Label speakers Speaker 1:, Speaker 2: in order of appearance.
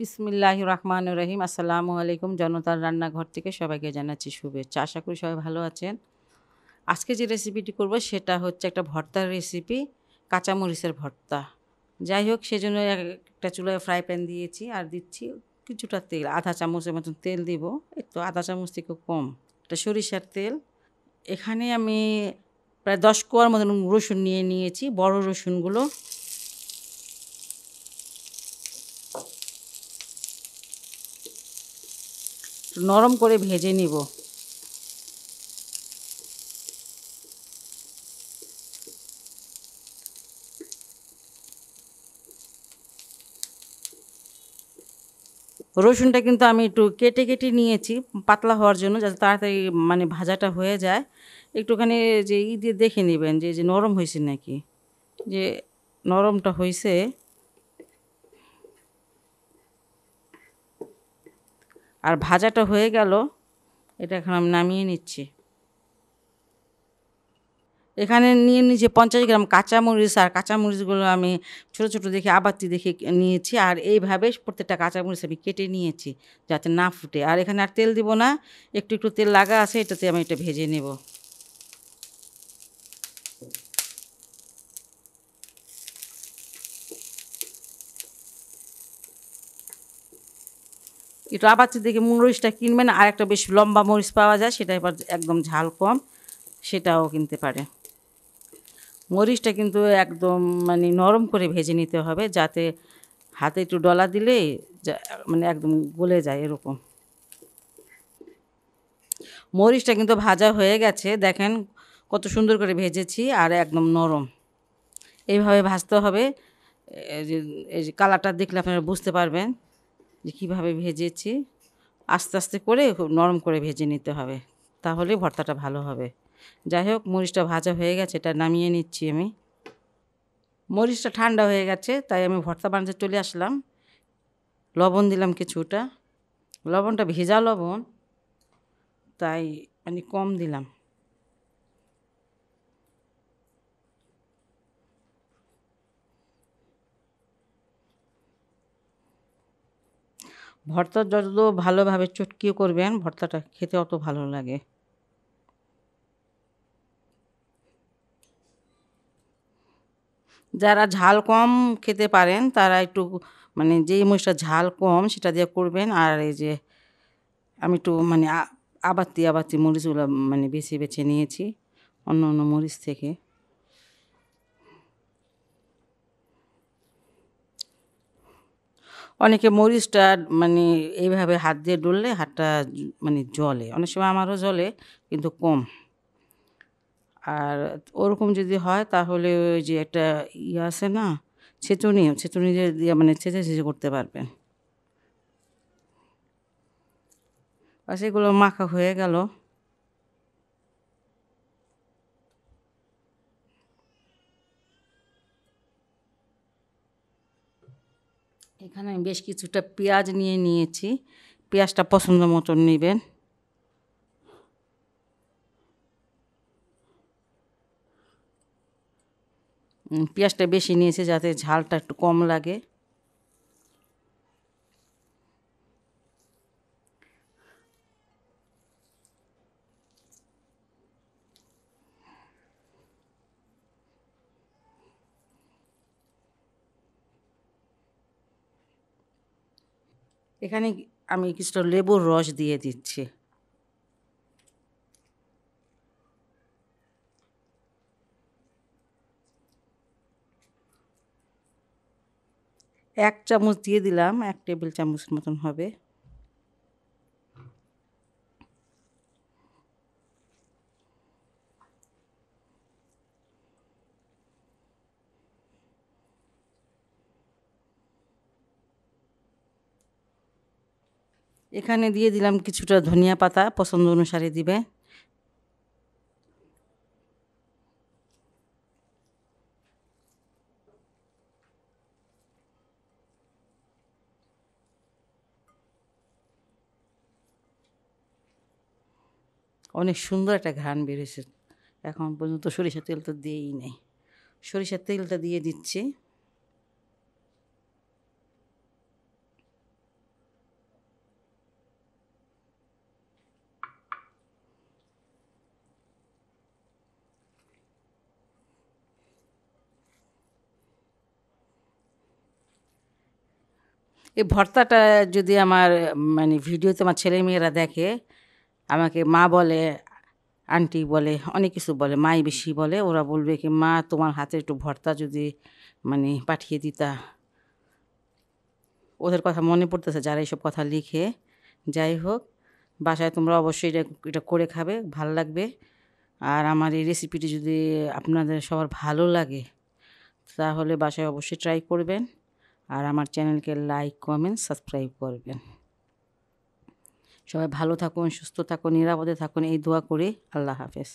Speaker 1: বিসমিল্লাহ রহমান রহিম আসসালামু আলাইকুম জনতার রান্নাঘর থেকে সবাইকে জানাচ্ছি শুভেচ্ছা আশা করি সবাই ভালো আছেন আজকে যে রেসিপিটি করব সেটা হচ্ছে একটা ভর্তার রেসিপি কাঁচামরিচের ভর্তা যাই হোক সেজন্য একটা চুলায় ফ্রাই প্যান দিয়েছি আর দিচ্ছি কিছুটা তেল আধা চামচের মতন তেল দিব একটু আধা চামচ থেকে কম একটা সরিষার তেল এখানে আমি প্রায় দশ কোয়ার মতন রসুন নিয়ে নিয়েছি বড় রসুনগুলো নরম করে ভেজে নিব রসুনটা কিন্তু আমি একটু কেটে কেটে নিয়েছি পাতলা হওয়ার জন্য যাতে তাড়াতাড়ি মানে ভাজাটা হয়ে যায় একটুখানি যে ই দিয়ে দেখে নেবেন যে যে নরম হয়েছে নাকি যে নরমটা হয়েছে আর ভাজাটা হয়ে গেল এটা এখন আমি নামিয়ে নিচ্ছি এখানে নিয়ে নিয়েছি পঞ্চাশ গ্রাম কাঁচামরিচ আর কাঁচামরিচগুলো আমি ছোট ছোট দেখে আবাতি দেখে নিয়েছি আর এইভাবে প্রত্যেকটা কাঁচামরিচ আমি কেটে নিয়েছি যাতে না ফুটে আর এখানে আর তেল দিব না একটু একটু তেল লাগা আছে এটাতে আমি এটা ভেজে নেব একটু আবাচ্চি দেখে মরিচটা কিনবেন আর একটা বেশ লম্বা মরিচ পাওয়া যায় সেটা এবার একদম ঝাল কম সেটাও কিনতে পারে মরিচটা কিন্তু একদম মানে নরম করে ভেজে নিতে হবে যাতে হাতে একটু ডলা দিলে মানে একদম গলে যায় এরকম মরিচটা কিন্তু ভাজা হয়ে গেছে দেখেন কত সুন্দর করে ভেজেছি আর একদম নরম এইভাবে ভাজতে হবে এই যে কালারটা দেখলে আপনারা বুঝতে পারবেন যে কীভাবে ভেজেছি আস্তে আস্তে করে খুব নরম করে ভেজে নিতে হবে তাহলে ভর্তাটা ভালো হবে যাই হোক মরিচটা ভাজা হয়ে গেছে এটা নামিয়ে নিচ্ছি আমি মরিচটা ঠান্ডা হয়ে গেছে তাই আমি ভর্তা বানাতে চলে আসলাম লবণ দিলাম কিছুটা লবণটা ভেজা লবণ তাই মানে কম দিলাম ভর্তা যত ভালোভাবে চটকিয়ে করবেন ভর্তাটা খেতে অত ভালো লাগে যারা ঝাল কম খেতে পারেন তারা একটু মানে যেই মরিচটা ঝাল কম সেটা দিয়ে করবেন আর এই যে আমি একটু মানে আবাতি আবাতি মরিচগুলো মানে বেছে বেছে নিয়েছি অন্য অন্য মরিচ থেকে অনেকে মরিচটা মানে এইভাবে হাত দিয়ে ডললে হাতটা মানে জলে অনেক সময় আমারও জলে কিন্তু কম আর ওরকম যদি হয় তাহলে ওই যে একটা ইয়ে আছে না ছেঁচুনি ছেঁচুনি দিয়ে মানে ছেঁচে ছেঁচে করতে পারবেন আর সেগুলো মাখা হয়ে গেল এখানে আমি বেশ কিছুটা পেঁয়াজ নিয়ে নিয়েছি পেঁয়াজটা পছন্দ মতন নেবেন পেঁয়াজটা বেশি নিয়েছে যাতে ঝালটা একটু কম লাগে এখানে আমি কিছুটা লেবুর রস দিয়ে দিচ্ছি এক চামচ দিয়ে দিলাম এক টেবিল চামচের মতন হবে এখানে দিয়ে দিলাম কিছুটা ধনিয়া পাতা পছন্দ অনুসারে দিবে অনেক সুন্দর একটা ঘ্রাণ বেরোছে এখন পর্যন্ত সরিষার তেল তো দিয়েই নেই সরিষার তেলটা দিয়ে দিচ্ছি এই ভর্তাটা যদি আমার মানে ভিডিওতে আমার ছেলে মেয়েরা দেখে আমাকে মা বলে আন্টি বলে অনেক কিছু বলে মাই বেশি বলে ওরা বলবে কি মা তোমার হাতে একটু ভর্তা যদি মানে পাঠিয়ে দিতা ওদের কথা মনে পড়তেছে যারা এইসব কথা লিখে যাই হোক বাসায় তোমরা অবশ্যই এটা এটা করে খাবে ভাল লাগবে আর আমার এই রেসিপিটি যদি আপনাদের সবার ভালো লাগে তাহলে বাসায় অবশ্যই ট্রাই করবেন আর আমার চ্যানেলকে লাইক কমেন্ট সাবস্ক্রাইব করবেন সবাই ভালো থাকুন সুস্থ থাকুন নিরাপদে থাকুন এই দোয়া করে আল্লাহ হাফেজ